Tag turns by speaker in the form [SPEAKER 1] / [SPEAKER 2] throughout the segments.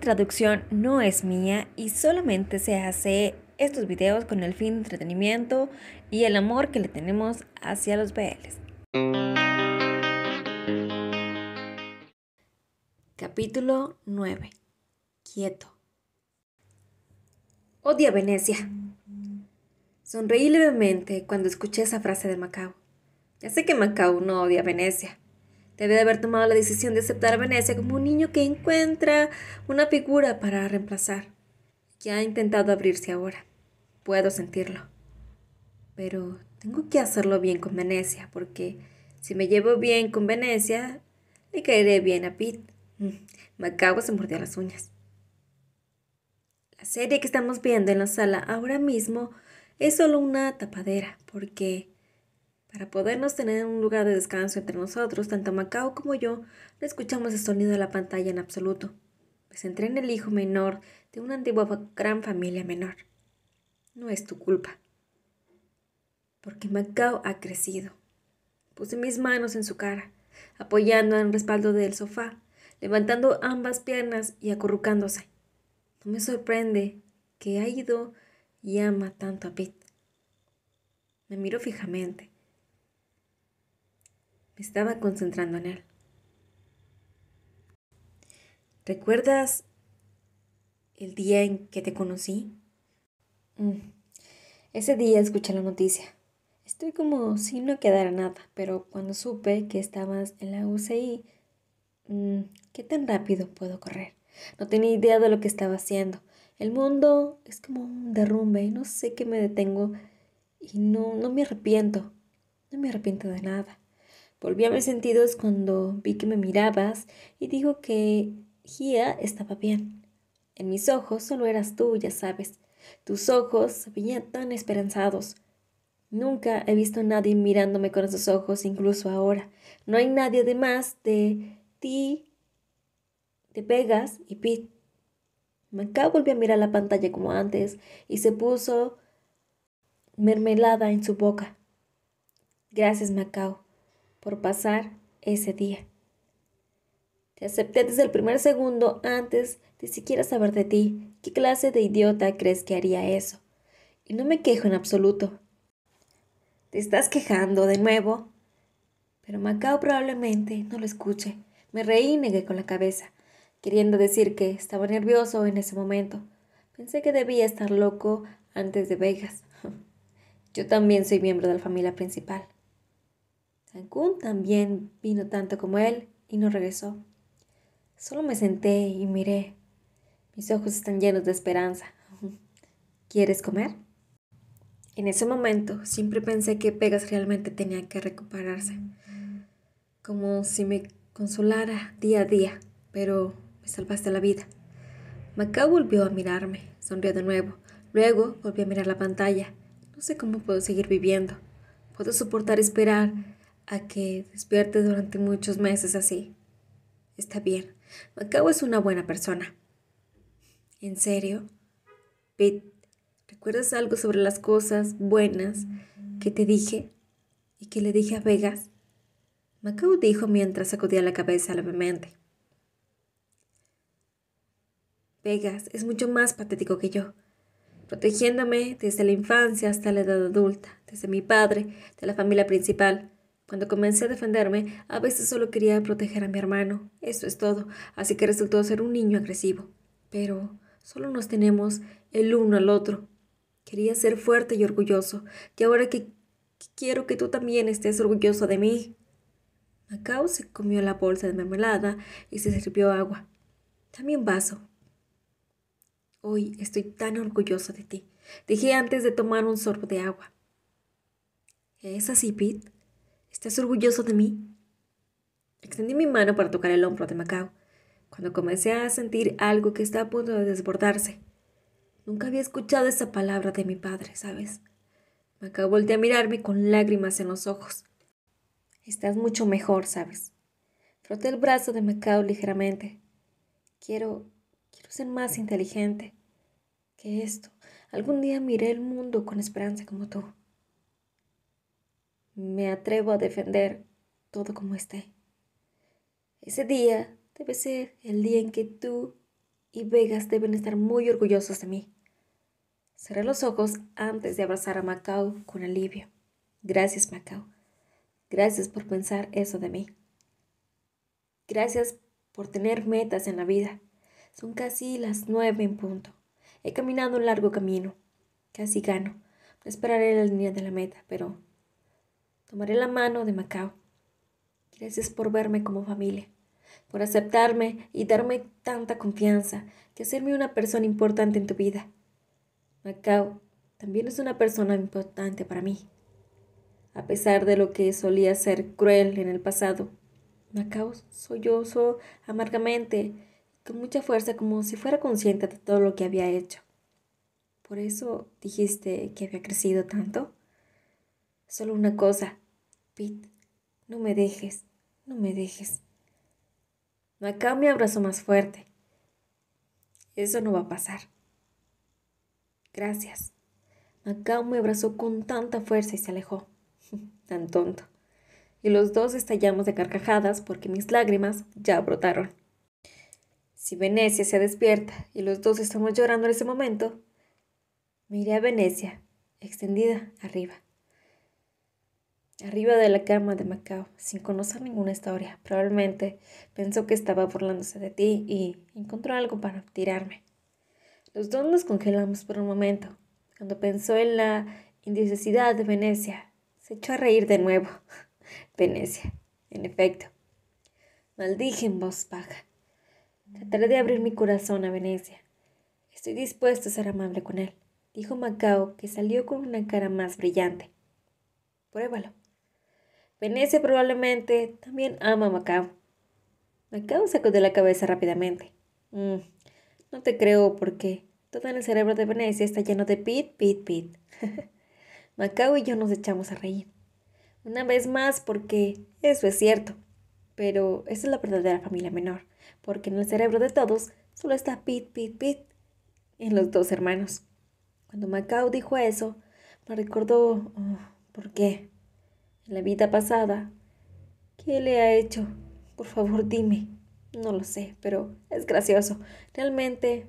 [SPEAKER 1] traducción no es mía y solamente se hace estos videos con el fin de entretenimiento y el amor que le tenemos hacia los BLs. Capítulo 9. Quieto. Odia Venecia. Sonreí levemente cuando escuché esa frase de Macao. Ya sé que Macao no odia Venecia, Debe de haber tomado la decisión de aceptar a Venecia como un niño que encuentra una figura para reemplazar, que ha intentado abrirse ahora. Puedo sentirlo. Pero tengo que hacerlo bien con Venecia, porque si me llevo bien con Venecia, le caeré bien a Pete. Macabo mm, se mordió las uñas. La serie que estamos viendo en la sala ahora mismo es solo una tapadera, porque para podernos tener un lugar de descanso entre nosotros, tanto Macao como yo no escuchamos el sonido de la pantalla en absoluto, pues entré en el hijo menor de una antigua gran familia menor. No es tu culpa. Porque Macao ha crecido. Puse mis manos en su cara, apoyando en el respaldo del sofá, levantando ambas piernas y acurrucándose. No me sorprende que ha ido y ama tanto a Pete. Me miró fijamente estaba concentrando en él. ¿Recuerdas el día en que te conocí? Mm, ese día escuché la noticia. Estoy como si no quedara nada, pero cuando supe que estabas en la UCI, mm, ¿qué tan rápido puedo correr? No tenía idea de lo que estaba haciendo. El mundo es como un derrumbe y no sé qué me detengo y no, no me arrepiento. No me arrepiento de nada. Volví a mis sentidos cuando vi que me mirabas y dijo que Gia estaba bien. En mis ojos solo eras tú, ya sabes. Tus ojos se tan esperanzados. Nunca he visto a nadie mirándome con esos ojos, incluso ahora. No hay nadie además de ti, de Pegas y Pit. Macao volvió a mirar la pantalla como antes y se puso mermelada en su boca. Gracias, Macao por pasar ese día. Te acepté desde el primer segundo antes de siquiera saber de ti. ¿Qué clase de idiota crees que haría eso? Y no me quejo en absoluto. Te estás quejando de nuevo. Pero Macao probablemente no lo escuche. Me reí negué con la cabeza, queriendo decir que estaba nervioso en ese momento. Pensé que debía estar loco antes de Vegas. Yo también soy miembro de la familia principal. Cancún también vino tanto como él y no regresó. Solo me senté y miré. Mis ojos están llenos de esperanza. ¿Quieres comer? En ese momento siempre pensé que Pegas realmente tenía que recuperarse, como si me consolara día a día, pero me salvaste la vida. Macao volvió a mirarme, sonrió de nuevo, luego volvió a mirar la pantalla. No sé cómo puedo seguir viviendo. Puedo soportar esperar a que despierte durante muchos meses así. Está bien, Macao es una buena persona. ¿En serio? Pete, ¿recuerdas algo sobre las cosas buenas que te dije y que le dije a Vegas? Macao dijo mientras sacudía la cabeza levemente. Vegas es mucho más patético que yo, protegiéndome desde la infancia hasta la edad adulta, desde mi padre, de la familia principal, cuando comencé a defenderme, a veces solo quería proteger a mi hermano, eso es todo, así que resultó ser un niño agresivo. Pero solo nos tenemos el uno al otro. Quería ser fuerte y orgulloso, y ahora que quiero que tú también estés orgulloso de mí. Macao se comió la bolsa de mermelada y se sirvió agua. También vaso. Hoy estoy tan orgulloso de ti. Dije antes de tomar un sorbo de agua. ¿Es así, Pete? ¿Estás orgulloso de mí? Extendí mi mano para tocar el hombro de Macao, cuando comencé a sentir algo que está a punto de desbordarse. Nunca había escuchado esa palabra de mi padre, ¿sabes? Macao volteó a mirarme con lágrimas en los ojos. Estás mucho mejor, ¿sabes? Froté el brazo de Macao ligeramente. Quiero, quiero ser más inteligente que esto. Algún día miré el mundo con esperanza como tú me atrevo a defender todo como esté. Ese día debe ser el día en que tú y Vegas deben estar muy orgullosos de mí. Cerré los ojos antes de abrazar a Macao con alivio. Gracias, Macao. Gracias por pensar eso de mí. Gracias por tener metas en la vida. Son casi las nueve en punto. He caminado un largo camino. Casi gano. No esperaré la línea de la meta, pero Tomaré la mano de Macao. Gracias por verme como familia, por aceptarme y darme tanta confianza que hacerme una persona importante en tu vida. Macao también es una persona importante para mí. A pesar de lo que solía ser cruel en el pasado, Macao sollozó amargamente con mucha fuerza como si fuera consciente de todo lo que había hecho. Por eso dijiste que había crecido tanto. Solo una cosa. Pete, no me dejes, no me dejes. Macao me abrazó más fuerte. Eso no va a pasar. Gracias. Macao me abrazó con tanta fuerza y se alejó. Tan tonto. Y los dos estallamos de carcajadas porque mis lágrimas ya brotaron. Si Venecia se despierta y los dos estamos llorando en ese momento, miré a Venecia, extendida arriba arriba de la cama de Macao, sin conocer ninguna historia. Probablemente pensó que estaba burlándose de ti y encontró algo para tirarme. Los dos nos congelamos por un momento. Cuando pensó en la indecisidad de Venecia, se echó a reír de nuevo. Venecia, en efecto. Maldije en voz baja. Trataré de abrir mi corazón a Venecia. Estoy dispuesto a ser amable con él, dijo Macao, que salió con una cara más brillante. Pruébalo. Venecia probablemente también ama a Macao. Macao sacó la cabeza rápidamente. Mm, no te creo porque todo en el cerebro de Venecia está lleno de pit, pit, pit. Macao y yo nos echamos a reír. Una vez más porque eso es cierto. Pero esa es la verdadera familia menor, porque en el cerebro de todos solo está pit, pit, pit en los dos hermanos. Cuando Macao dijo eso, me recordó... Oh, ¿Por qué? la vida pasada. ¿Qué le ha hecho? Por favor, dime. No lo sé, pero es gracioso. Realmente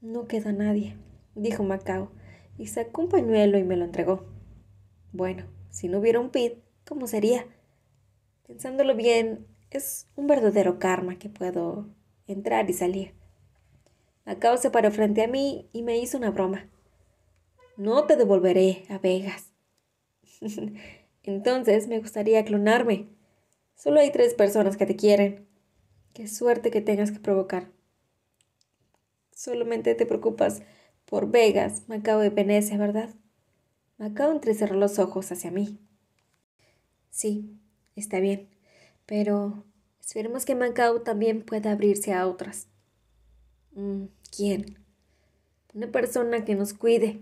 [SPEAKER 1] no queda nadie, dijo Macao, y sacó un pañuelo y me lo entregó. Bueno, si no hubiera un Pit, ¿cómo sería? Pensándolo bien, es un verdadero karma que puedo entrar y salir. Macao se paró frente a mí y me hizo una broma. No te devolveré a Vegas. Entonces me gustaría clonarme. Solo hay tres personas que te quieren. Qué suerte que tengas que provocar. Solamente te preocupas por Vegas, Macao y Venecia, ¿verdad? Macao entrecerró los ojos hacia mí. Sí, está bien, pero esperemos que Macao también pueda abrirse a otras. Mm, ¿Quién? Una persona que nos cuide,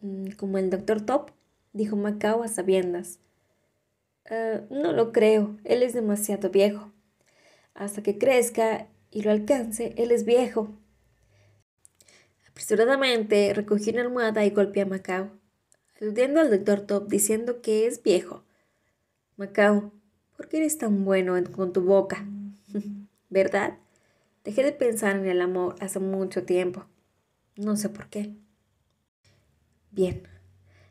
[SPEAKER 1] mm, como el doctor Top, dijo Macao a sabiendas. Eh, no lo creo, él es demasiado viejo. Hasta que crezca y lo alcance, él es viejo. Apresuradamente recogí una almohada y golpeé a Macao, aludiendo al doctor Top diciendo que es viejo. Macao, ¿por qué eres tan bueno con tu boca? ¿Verdad? Dejé de pensar en el amor hace mucho tiempo. No sé por qué. Bien,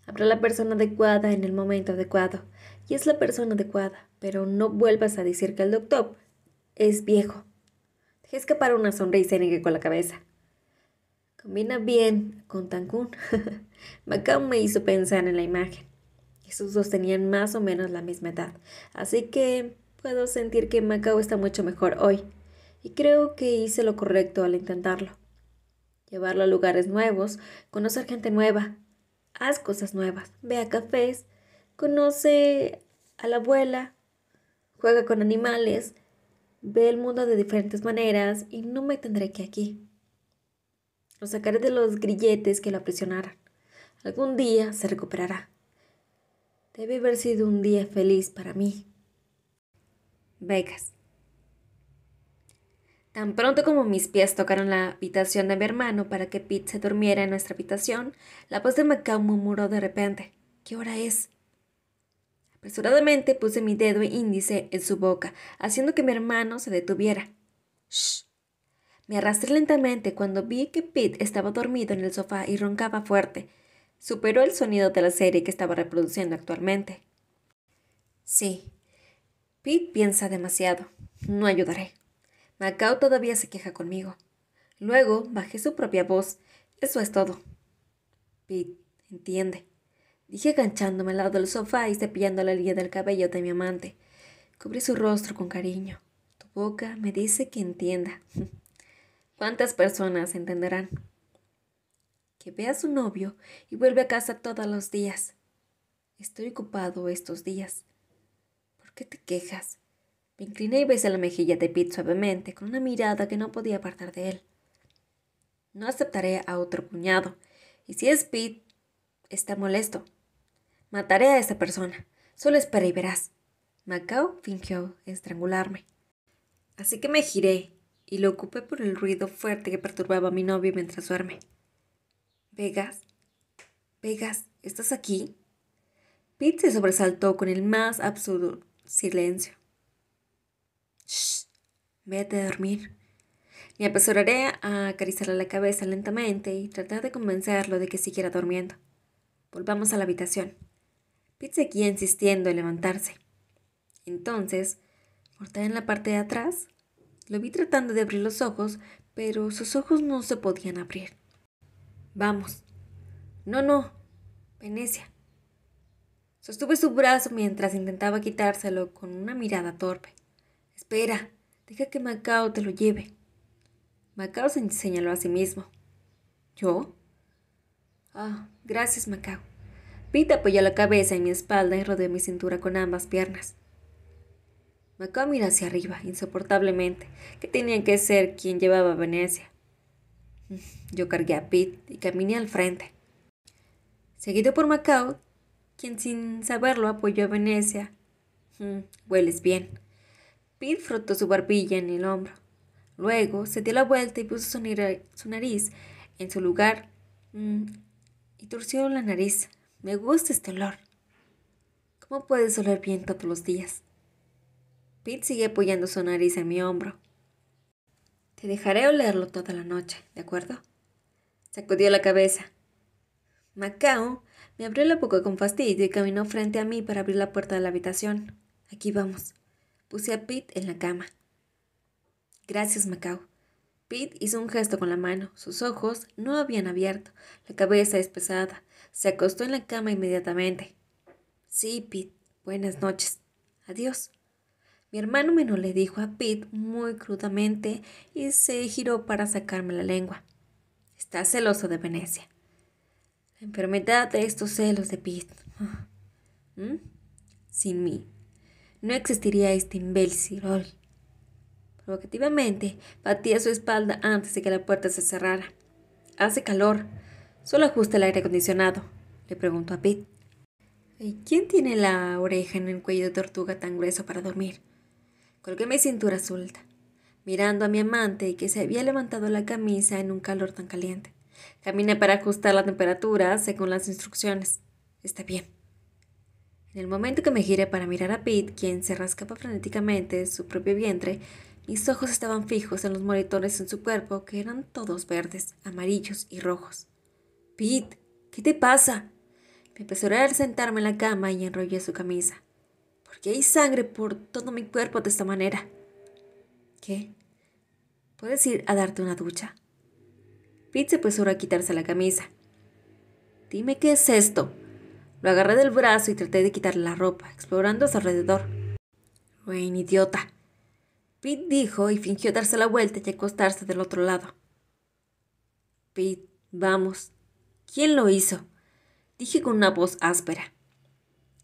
[SPEAKER 1] habrá la persona adecuada en el momento adecuado y es la persona adecuada, pero no vuelvas a decir que el doctor es viejo. Dejé escapar una sonrisa y negué con la cabeza. Combina bien con Cancún. Macao me hizo pensar en la imagen. Esos dos tenían más o menos la misma edad, así que puedo sentir que Macao está mucho mejor hoy. Y creo que hice lo correcto al intentarlo. Llevarlo a lugares nuevos, conocer gente nueva, haz cosas nuevas, ve a cafés, conoce a la abuela, juega con animales, ve el mundo de diferentes maneras y no me tendré que aquí. Lo sacaré de los grilletes que lo aprisionaron. Algún día se recuperará. Debe haber sido un día feliz para mí. Vegas. Tan pronto como mis pies tocaron la habitación de mi hermano para que Pete se durmiera en nuestra habitación, la voz de Macau murmuró de repente. ¿Qué hora es? Apresuradamente puse mi dedo índice en su boca, haciendo que mi hermano se detuviera. ¡Shh! Me arrastré lentamente cuando vi que Pete estaba dormido en el sofá y roncaba fuerte. Superó el sonido de la serie que estaba reproduciendo actualmente. Sí, Pete piensa demasiado. No ayudaré. Macao todavía se queja conmigo. Luego bajé su propia voz. Eso es todo. Pete, entiende. Dije ganchándome al lado del sofá y cepillando la línea del cabello de mi amante. Cubrí su rostro con cariño. Tu boca me dice que entienda. ¿Cuántas personas entenderán? Que vea a su novio y vuelve a casa todos los días. Estoy ocupado estos días. ¿Por qué te quejas? Me incliné y besé la mejilla de Pete suavemente, con una mirada que no podía apartar de él. No aceptaré a otro cuñado, y si es Pete, está molesto. Mataré a esa persona. Solo espera y verás. Macao fingió estrangularme. Así que me giré y lo ocupé por el ruido fuerte que perturbaba a mi novio mientras duerme. Vegas, Vegas, ¿estás aquí? Pete se sobresaltó con el más absurdo silencio. Shh, vete a dormir. Me apresuraré a acariciarle la cabeza lentamente y tratar de convencerlo de que siguiera durmiendo. Volvamos a la habitación. Pete seguía insistiendo en levantarse. Entonces, cortada en la parte de atrás, lo vi tratando de abrir los ojos, pero sus ojos no se podían abrir. Vamos. No, no. Venecia. Sostuve su brazo mientras intentaba quitárselo con una mirada torpe. Espera, deja que Macao te lo lleve. Macao se señaló a sí mismo. ¿Yo? Ah, gracias, Macao. Pete apoyó la cabeza en mi espalda y rodeó mi cintura con ambas piernas. Macao miró hacia arriba, insoportablemente, que tenía que ser quien llevaba a Venecia. Mm, yo cargué a Pete y caminé al frente. Seguido por Macao, quien sin saberlo apoyó a Venecia. Mm, hueles bien. Pete frotó su barbilla en el hombro. Luego se dio la vuelta y puso su, nariz en su lugar mm, y torció la nariz me gusta este olor. ¿Cómo puedes oler bien todos los días? Pete sigue apoyando su nariz en mi hombro. Te dejaré olerlo toda la noche, ¿de acuerdo? Sacudió la cabeza. Macao me abrió la boca con fastidio y caminó frente a mí para abrir la puerta de la habitación. Aquí vamos. Puse a Pete en la cama. Gracias, Macao. Pete hizo un gesto con la mano. Sus ojos no habían abierto. La cabeza es pesada. Se acostó en la cama inmediatamente. Sí, Pete. Buenas noches. Adiós. Mi hermano menor le dijo a Pete muy crudamente y se giró para sacarme la lengua. Está celoso de Venecia. La enfermedad de estos celos de Pete. ¿Mm? Sin mí, no existiría este imbécil rol. Provocativamente, batía su espalda antes de que la puerta se cerrara. Hace calor, Solo ajusta el aire acondicionado, le preguntó a Pete. ¿Y quién tiene la oreja en el cuello de tortuga tan grueso para dormir? Colgué mi cintura suelta, mirando a mi amante que se había levantado la camisa en un calor tan caliente. Caminé para ajustar la temperatura según las instrucciones. Está bien. En el momento que me giré para mirar a Pete, quien se rascaba frenéticamente su propio vientre, mis ojos estaban fijos en los moretones en su cuerpo, que eran todos verdes, amarillos y rojos. Pete, ¿qué te pasa? Me apresuré al sentarme en la cama y enrollé su camisa. ¿Por qué hay sangre por todo mi cuerpo de esta manera? ¿Qué? ¿Puedes ir a darte una ducha? Pete se apresuró a quitarse la camisa. Dime qué es esto. Lo agarré del brazo y traté de quitarle la ropa, explorando a su alrededor. Rain, idiota. Pete dijo y fingió darse la vuelta y acostarse del otro lado. Pete, vamos, ¿Quién lo hizo? Dije con una voz áspera.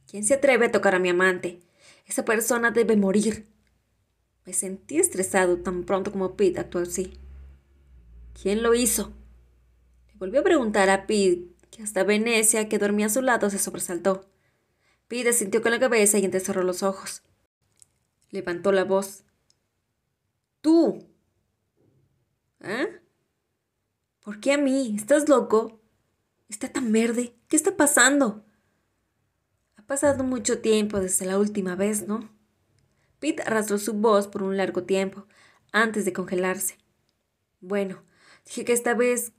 [SPEAKER 1] ¿Quién se atreve a tocar a mi amante? Esa persona debe morir. Me sentí estresado tan pronto como Pete actuó así. ¿Quién lo hizo? Le volví a preguntar a Pete, que hasta Venecia, que dormía a su lado, se sobresaltó. Pete sintió con la cabeza y entrecerró los ojos. Levantó la voz. ¡Tú! ¿Eh? ¿Por qué a mí? ¿Estás loco? Está tan verde. ¿Qué está pasando? Ha pasado mucho tiempo desde la última vez, ¿no? Pete arrastró su voz por un largo tiempo, antes de congelarse. Bueno, dije que esta vez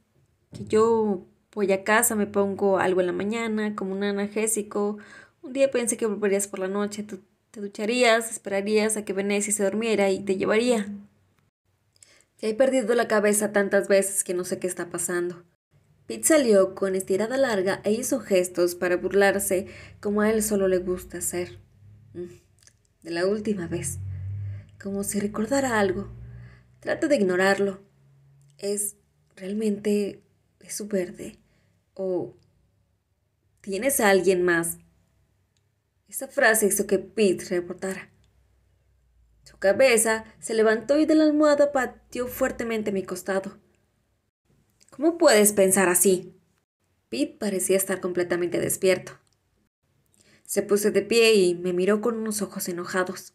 [SPEAKER 1] que yo voy a casa me pongo algo en la mañana, como un analgésico. Un día pensé que volverías por la noche, te ducharías, esperarías a que Venecia se durmiera y te llevaría. Te he perdido la cabeza tantas veces que no sé qué está pasando. Pete salió con estirada larga e hizo gestos para burlarse, como a él solo le gusta hacer. Mm, de la última vez. Como si recordara algo. Trata de ignorarlo. ¿Es realmente su verde? ¿O tienes a alguien más? Esa frase hizo que Pete reportara. Su cabeza se levantó y de la almohada pateó fuertemente mi costado. ¿Cómo puedes pensar así? Pete parecía estar completamente despierto. Se puso de pie y me miró con unos ojos enojados.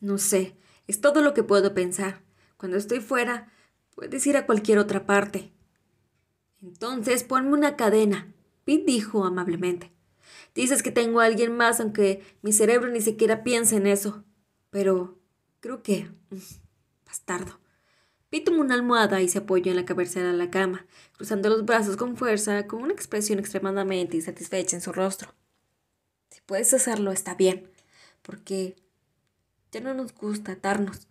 [SPEAKER 1] No sé, es todo lo que puedo pensar. Cuando estoy fuera, puedes ir a cualquier otra parte. Entonces ponme una cadena, Pete dijo amablemente. Dices que tengo a alguien más, aunque mi cerebro ni siquiera piensa en eso. Pero creo que... Mm, bastardo. Pete tomó una almohada y se apoyó en la cabecera de la cama, cruzando los brazos con fuerza, con una expresión extremadamente insatisfecha en su rostro. Si puedes hacerlo, está bien, porque ya no nos gusta atarnos.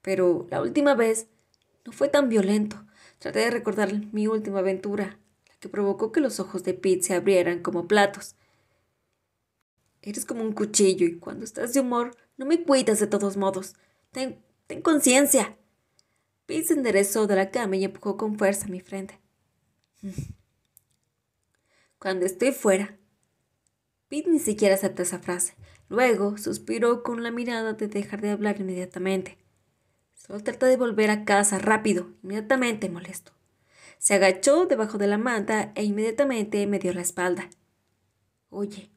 [SPEAKER 1] Pero la última vez no fue tan violento. Traté de recordar mi última aventura, la que provocó que los ojos de Pete se abrieran como platos. Eres como un cuchillo y cuando estás de humor no me cuidas de todos modos. ten conciencia. Pete se enderezó de la cama y empujó con fuerza mi frente. Mm. Cuando estoy fuera. Pete ni siquiera aceptó esa frase. Luego suspiró con la mirada de dejar de hablar inmediatamente. Solo trata de volver a casa rápido, inmediatamente molesto. Se agachó debajo de la manta e inmediatamente me dio la espalda. Oye,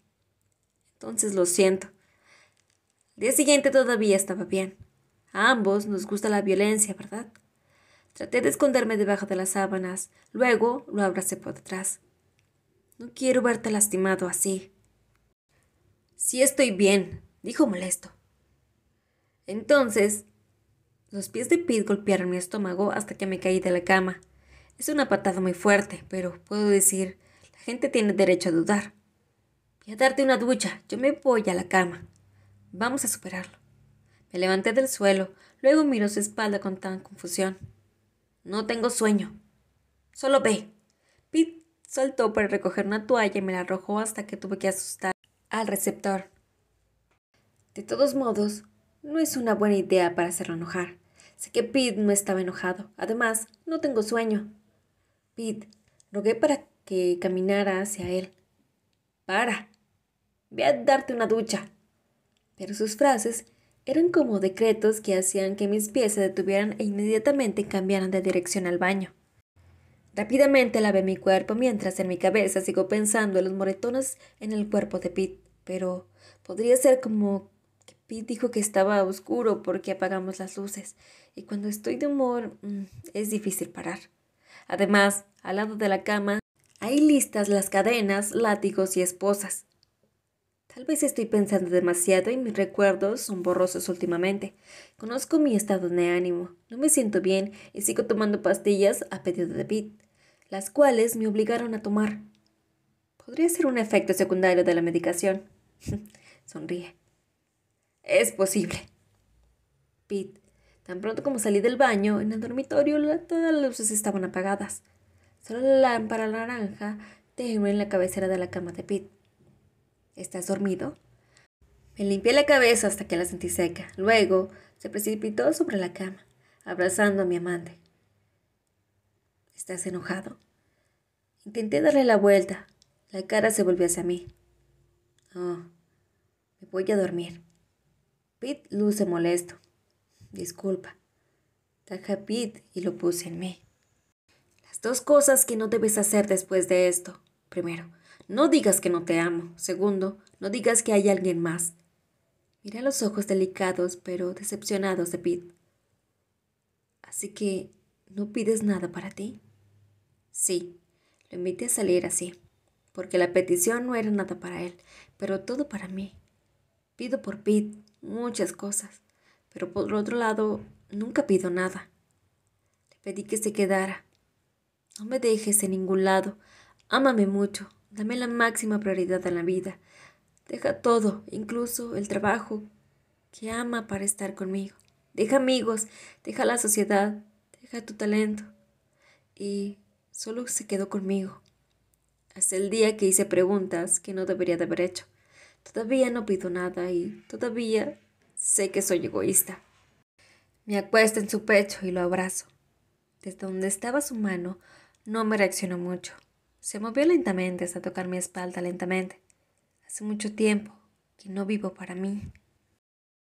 [SPEAKER 1] entonces lo siento. El día siguiente todavía estaba bien. A ambos nos gusta la violencia, ¿verdad? Traté de esconderme debajo de las sábanas. Luego lo abracé por detrás. No quiero verte lastimado así. Sí estoy bien, dijo molesto. Entonces, los pies de Pete golpearon mi estómago hasta que me caí de la cama. Es una patada muy fuerte, pero puedo decir, la gente tiene derecho a dudar. Voy a darte una ducha, yo me voy a la cama. Vamos a superarlo. Me levanté del suelo, luego miró su espalda con tan confusión. No tengo sueño. Solo ve. Pete saltó para recoger una toalla y me la arrojó hasta que tuve que asustar al receptor. De todos modos, no es una buena idea para hacerlo enojar. Sé que Pete no estaba enojado. Además, no tengo sueño. Pete, rogué para que caminara hacia él. Para. Ve a darte una ducha. Pero sus frases eran como decretos que hacían que mis pies se detuvieran e inmediatamente cambiaran de dirección al baño. Rápidamente lavé mi cuerpo mientras en mi cabeza sigo pensando en los moretones en el cuerpo de Pete, pero podría ser como que Pete dijo que estaba oscuro porque apagamos las luces, y cuando estoy de humor mm, es difícil parar. Además, al lado de la cama hay listas las cadenas, látigos y esposas. Tal vez estoy pensando demasiado y mis recuerdos son borrosos últimamente. Conozco mi estado de ánimo, no me siento bien y sigo tomando pastillas a pedido de Pete, las cuales me obligaron a tomar. Podría ser un efecto secundario de la medicación. Sonríe. Es posible. Pete, tan pronto como salí del baño, en el dormitorio todas las luces estaban apagadas. Solo la lámpara naranja tenía en la cabecera de la cama de Pete. ¿Estás dormido? Me limpié la cabeza hasta que la sentí seca. Luego se precipitó sobre la cama, abrazando a mi amante. ¿Estás enojado? Intenté darle la vuelta. La cara se volvió hacia mí. Oh, me voy a dormir. Pete luce molesto. Disculpa. Taja Pete y lo puse en mí. Las dos cosas que no debes hacer después de esto. Primero, no digas que no te amo. Segundo, no digas que hay alguien más. Miré los ojos delicados pero decepcionados de Pete. Así que, ¿no pides nada para ti? Sí, lo invité a salir así, porque la petición no era nada para él, pero todo para mí. Pido por Pete muchas cosas, pero por otro lado, nunca pido nada. Le pedí que se quedara. No me dejes en ningún lado. Ámame mucho, Dame la máxima prioridad en la vida. Deja todo, incluso el trabajo que ama para estar conmigo. Deja amigos, deja la sociedad, deja tu talento. Y solo se quedó conmigo. Hasta el día que hice preguntas que no debería de haber hecho. Todavía no pido nada y todavía sé que soy egoísta. Me acuesto en su pecho y lo abrazo. Desde donde estaba su mano, no me reaccionó mucho. Se movió lentamente hasta tocar mi espalda lentamente. Hace mucho tiempo que no vivo para mí.